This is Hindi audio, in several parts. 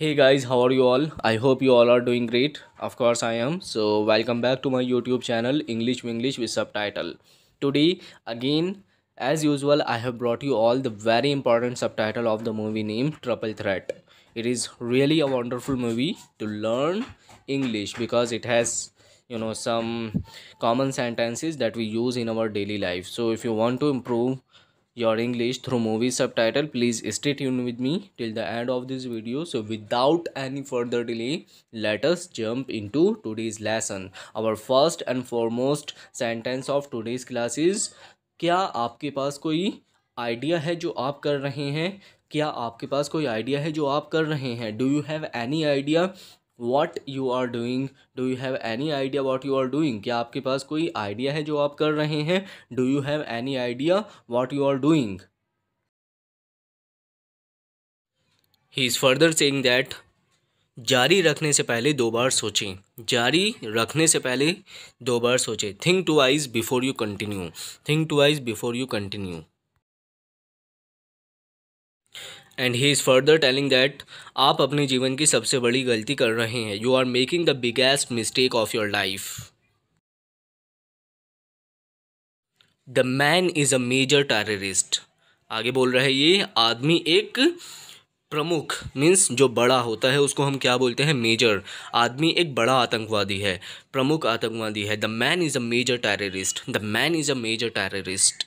hey guys how are you all i hope you all are doing great of course i am so welcome back to my youtube channel english english with subtitle today again as usual i have brought you all the very important subtitle of the movie named triple threat it is really a wonderful movie to learn english because it has you know some common sentences that we use in our daily life so if you want to improve your english through movie subtitle please stay tuned with me till the end of this video so without any further delay let us jump into today's lesson our first and foremost sentence of today's class is kya aapke paas koi idea hai jo aap kar rahe hain क्या आपके पास कोई आइडिया है जो आप कर रहे हैं do you have any idea what you are doing do you have any idea what you are doing क्या आपके पास कोई आइडिया है जो आप कर रहे हैं do you have any idea what you are doing he is further saying that जारी रखने से पहले दो बार सोचें जारी रखने से पहले दो बार सोचें think twice before you continue think twice before you continue and he is further telling that आप अपने जीवन की सबसे बड़ी गलती कर रहे हैं you are making the biggest mistake of your life the man is a major terrorist आगे बोल रहे ये आदमी एक प्रमुख मीन्स जो बड़ा होता है उसको हम क्या बोलते हैं मेजर आदमी एक बड़ा आतंकवादी है प्रमुख आतंकवादी है the man is a major terrorist the man is a major terrorist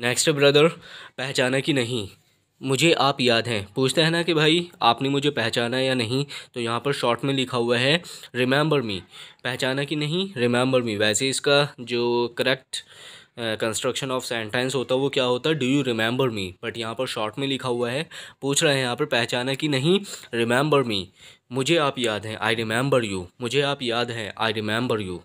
next brother पहचाना कि नहीं मुझे आप याद हैं पूछते हैं ना कि भाई आपने मुझे पहचाना या नहीं तो यहाँ पर शॉर्ट में लिखा हुआ है रिमेंबर मी पहचाना कि नहीं रिमेंबर मी वैसे इसका जो करेक्ट कंस्ट्रक्शन ऑफ सेंटेंस होता है वो क्या होता है do you remember me but यहाँ पर शॉर्ट में लिखा हुआ है पूछ रहे हैं यहाँ पर पहचाना कि नहीं रिमेंबर मी मुझे आप याद हैं आई रिमेंबर यू मुझे आप याद हैं आई रिमेंबर यू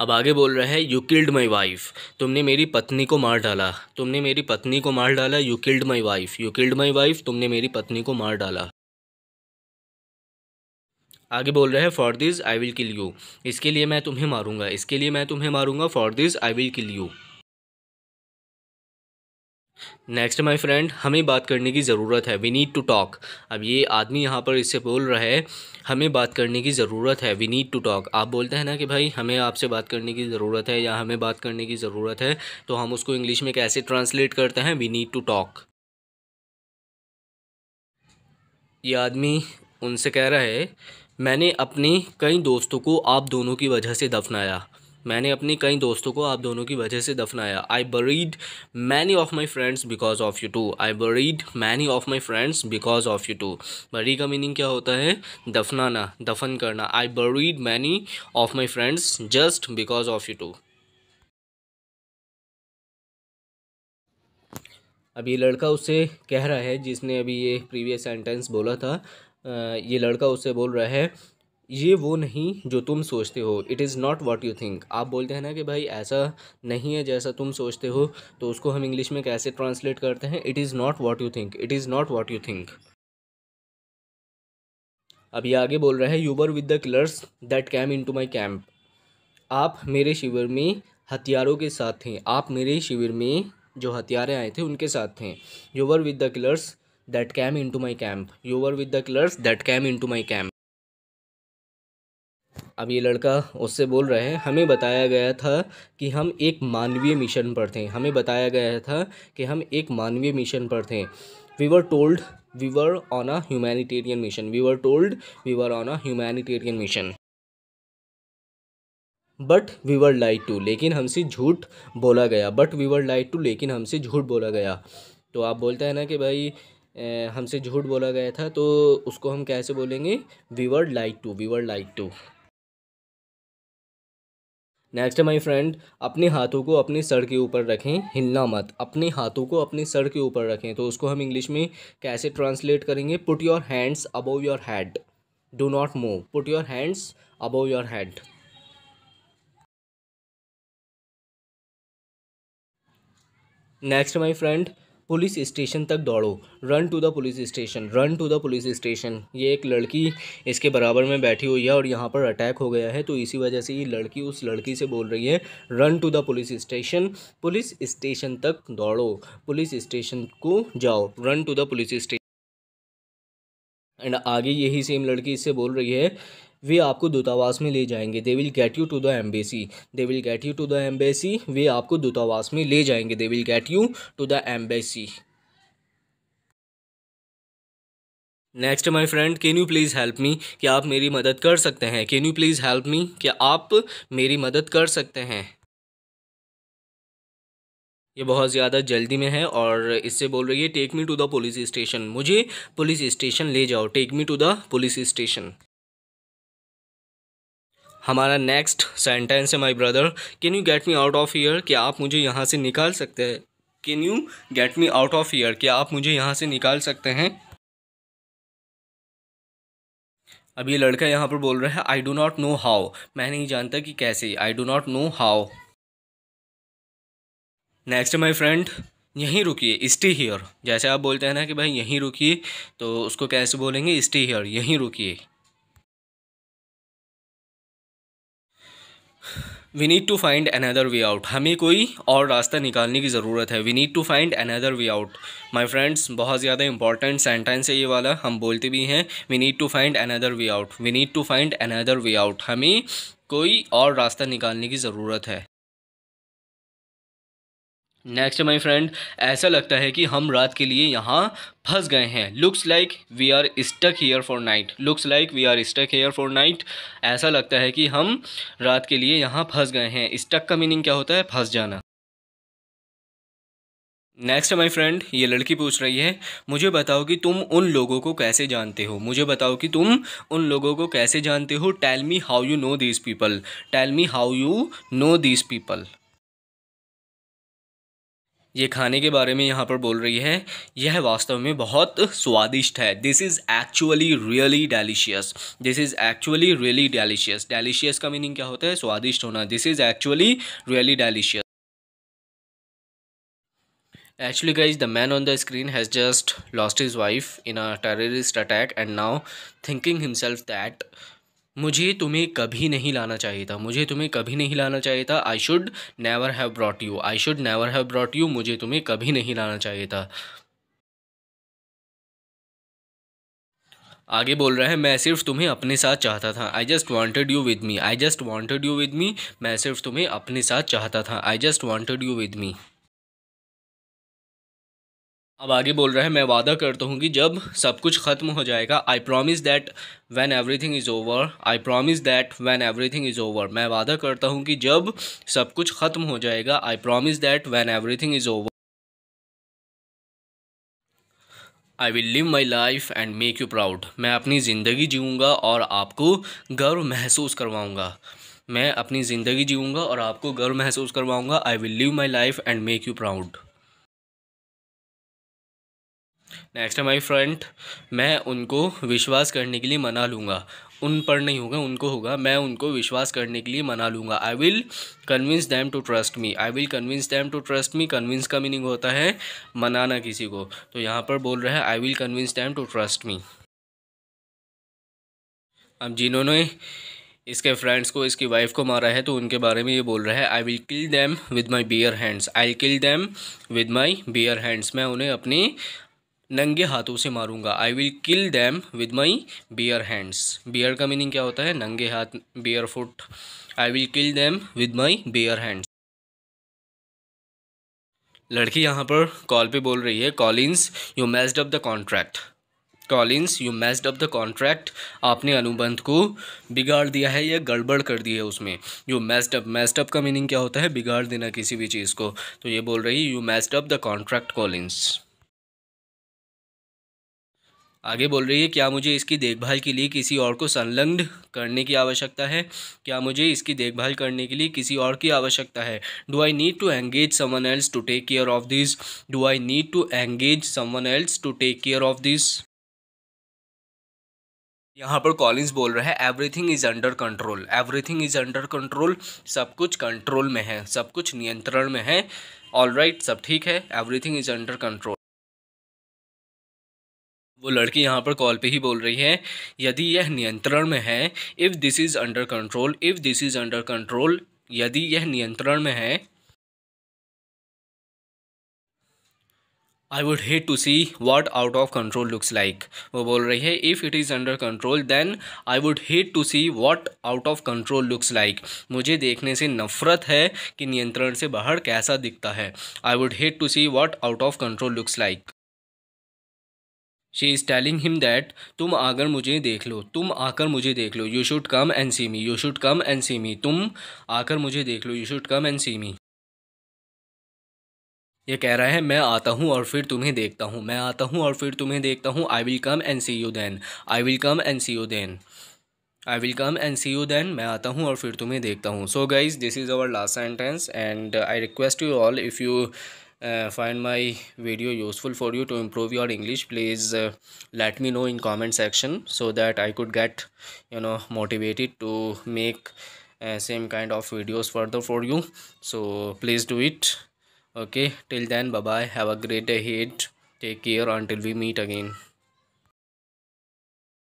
अब आगे बोल रहा है यू किल्ड माई वाइफ तुमने मेरी पत्नी को मार डाला तुमने मेरी पत्नी को मार डाला you killed my wife you killed my wife तुमने मेरी पत्नी को मार डाला आगे बोल रहे हैं for this I will kill you इसके लिए मैं तुम्हें मारूंगा इसके लिए मैं तुम्हें मारूंगा for this I will kill you next my friend हमें बात करने की ज़रूरत है वी नीड टू टॉक अब ये आदमी यहाँ पर इससे बोल रहा है हमें बात करने की ज़रूरत है वी नीड टू टॉक आप बोलते हैं ना कि भाई हमें आपसे बात करने की ज़रूरत है या हमें बात करने की ज़रूरत है तो हम उसको इंग्लिश में कैसे ट्रांसलेट करते हैं वी नीड टू टॉक ये आदमी उनसे कह रहा है मैंने अपने कई दोस्तों को आप दोनों की वजह से दफनाया मैंने अपने कई दोस्तों को आप दोनों की वजह से दफनाया I buried many of my friends because of you too I buried many of my friends because of you too bury का मीनिंग क्या होता है दफनाना दफन करना I buried many of my friends just because of you too अब ये लड़का उससे कह रहा है जिसने अभी ये प्रीवियस सेंटेंस बोला था ये लड़का उससे बोल रहा है ये वो नहीं जो तुम सोचते हो it is not what you think आप बोलते हैं ना कि भाई ऐसा नहीं है जैसा तुम सोचते हो तो उसको हम इंग्लिश में कैसे ट्रांसलेट करते हैं it is not what you think it is not what you think अब ये आगे बोल रहा है you were with the killers that came into my camp आप मेरे शिविर में हथियारों के साथ थे आप मेरे शिविर में जो हथियारे आए थे उनके साथ थे you were with the killers that came into my camp you were with the killers that came into my camp अब ये लड़का उससे बोल रहा है हमें बताया गया था कि हम एक मानवीय मिशन पर थे हमें बताया गया था कि हम एक मानवीय मिशन पर थे we were told we were on a humanitarian mission we were told we were on a humanitarian mission but we were lied to लेकिन हमसे झूठ बोला गया but we were lied to लेकिन हमसे झूठ बोला गया तो आप बोलते हैं ना कि भाई हमसे झूठ बोला गया था तो उसको हम कैसे बोलेंगे we were lied to we were lied to next my friend अपने हाथों को अपने सर के ऊपर रखें हिलना मत अपने हाथों को अपने सर के ऊपर रखें तो उसको हम इंग्लिश में कैसे ट्रांसलेट करेंगे put your hands above your head do not move put your hands above your head next my friend police station तक दौड़ो run to the police station run to the police station ये एक लड़की इसके बराबर में बैठी हुई है और यहाँ पर अटैक हो गया है तो इसी वजह से ये लड़की उस लड़की से बोल रही है run to the police station police station तक दौड़ो पुलिस स्टेशन को जाओ run to the police station and आगे यही सेम लड़की इससे बोल रही है वे आपको दूतावास में ले जाएंगे they will get you to the embassy they will get you to the embassy वे आपको दूतावास में ले जाएंगे they will get you to the embassy next my friend can you please help me क्या आप मेरी मदद कर सकते हैं can you please help me क्या आप मेरी मदद कर सकते हैं ये बहुत ज़्यादा जल्दी में है और इससे बोल रही है take me to the police station मुझे पुलिस स्टेशन ले जाओ take me to the police station हमारा नेक्स्ट सेंटेंस है my brother can you get me out of here क्या आप मुझे यहाँ से निकाल सकते हैं can you get me out of here क्या आप मुझे यहाँ से निकाल सकते हैं अब ये लड़का यहाँ पर बोल रहा है I do not know how मैं नहीं जानता कि कैसे I do not know how next my friend यहीं रुकिए स्टे हियर जैसे आप बोलते हैं ना कि भाई यहीं रुकिए तो उसको कैसे बोलेंगे स्टे हियर यहीं रुकिए we need to find another way out हमें कोई और रास्ता निकालने की ज़रूरत है we need to find another way out my friends बहुत ज़्यादा इंपॉर्टेंट सेंटेंस है ये वाला हम बोलते भी हैं we need to find another way out we need to find another way out हमें कोई और रास्ता निकालने की ज़रूरत है नेक्स्ट माय फ्रेंड ऐसा लगता है कि हम रात के लिए यहाँ फंस गए हैं looks like we are stuck here for night looks like we are stuck here for night ऐसा लगता है कि हम रात के लिए यहाँ फंस गए हैं स्टक का मीनिंग क्या होता है फंस जाना नेक्स्ट माय फ्रेंड ये लड़की पूछ रही है मुझे बताओ कि तुम उन लोगों को कैसे जानते हो मुझे बताओ कि तुम उन लोगों को कैसे जानते हो tell me how you know these people tell me how you know these people ये खाने के बारे में यहाँ पर बोल रही है यह वास्तव में बहुत स्वादिष्ट है this is actually really delicious this is actually really delicious delicious का मीनिंग क्या होता है स्वादिष्ट होना this is actually really delicious Actually, guys, the man on the screen has just lost his wife in a terrorist attack and now thinking himself that मुझे तुम्हें कभी नहीं लाना चाहिए था मुझे तुम्हें कभी नहीं लाना चाहिए था I should never have brought you I should never have brought you मुझे तुम्हें कभी नहीं लाना चाहिए था आगे बोल रहा है मैं सिर्फ तुम्हें अपने साथ चाहता था I just wanted you with me I just wanted you with me मैं सिर्फ तुम्हें अपने साथ चाहता था I just wanted you with me अब आगे बोल रहा है मैं वादा करता हूँ कि जब सब कुछ ख़त्म हो जाएगा I promise that when everything is over I promise that when everything is over मैं वादा करता हूँ कि जब सब कुछ ख़त्म हो जाएगा I promise that when everything is over I will live my life and make you proud मैं अपनी ज़िंदगी जीऊँगा और आपको गर्व महसूस करवाऊँगा मैं अपनी ज़िंदगी जीऊँगा और आपको गर्व महसूस करवाऊँगा I will live my life and make you proud next है माई फ्रेंड मैं उनको विश्वास करने के लिए मना लूँगा उन पर नहीं होगा उनको होगा मैं उनको विश्वास करने के लिए मना लूँगा I will convince them to trust me I will convince them to trust me convince का मीनिंग होता है मनाना किसी को तो यहाँ पर बोल रहा है I will convince them to trust me अब जिन्होंने इसके फ्रेंड्स को इसकी वाइफ को मारा है तो उनके बारे में ये बोल रहा है I will kill them with my bare hands I kill them with my bare hands मैं उन्हें अपनी नंगे हाथों से मारूंगा I will kill them with my bare hands bare का मीनिंग क्या होता है नंगे हाथ bare foot I will kill them with my bare hands लड़की यहाँ पर कॉल पे बोल रही है Collins you messed up the contract Collins you messed up the contract आपने अनुबंध को बिगाड़ दिया है या गड़बड़ कर दी है उसमें you messed up messed up का मीनिंग क्या होता है बिगाड़ देना किसी भी चीज़ को तो ये बोल रही है you messed up the contract Collins आगे बोल रही है क्या मुझे इसकी देखभाल के लिए किसी और को संलग्न करने की आवश्यकता है क्या मुझे इसकी देखभाल करने के लिए किसी और की आवश्यकता है do I need to engage someone else to take care of this do I need to engage someone else to take care of this यहाँ पर कॉलिंग्स बोल रहा है everything is under control everything is under control सब कुछ कंट्रोल में है सब कुछ नियंत्रण में है ऑल राइट right, सब ठीक है एवरीथिंग इज़ अंडर कंट्रोल वो लड़की यहाँ पर कॉल पे ही बोल रही है यदि यह नियंत्रण में है if this is under control if this is under control यदि यह नियंत्रण में है I would hate to see what out of control looks like वो बोल रही है if it is under control then I would hate to see what out of control looks like मुझे देखने से नफरत है कि नियंत्रण से बाहर कैसा दिखता है I would hate to see what out of control looks like she is telling him that तुम आकर मुझे देख लो तुम आकर मुझे देख लो you should come and see me you should come and see me तुम आकर मुझे देख लो you should come and see me ये कह रहा है मैं आता हूँ और फिर तुम्हें देखता हूँ मैं आता हूँ और फिर तुम्हें देखता हूँ I will come and see you then I will come and see you then I will come and see you then मैं आता हूँ और फिर तुम्हें देखता हूँ so guys this is our last sentence and I request you all if you uh, find my video useful for you to improve your english please uh, let me know in comment section so that i could get you know motivated to make uh, same kind of videos further for you so please do it okay till then bye bye have a great day ahead take care until we meet again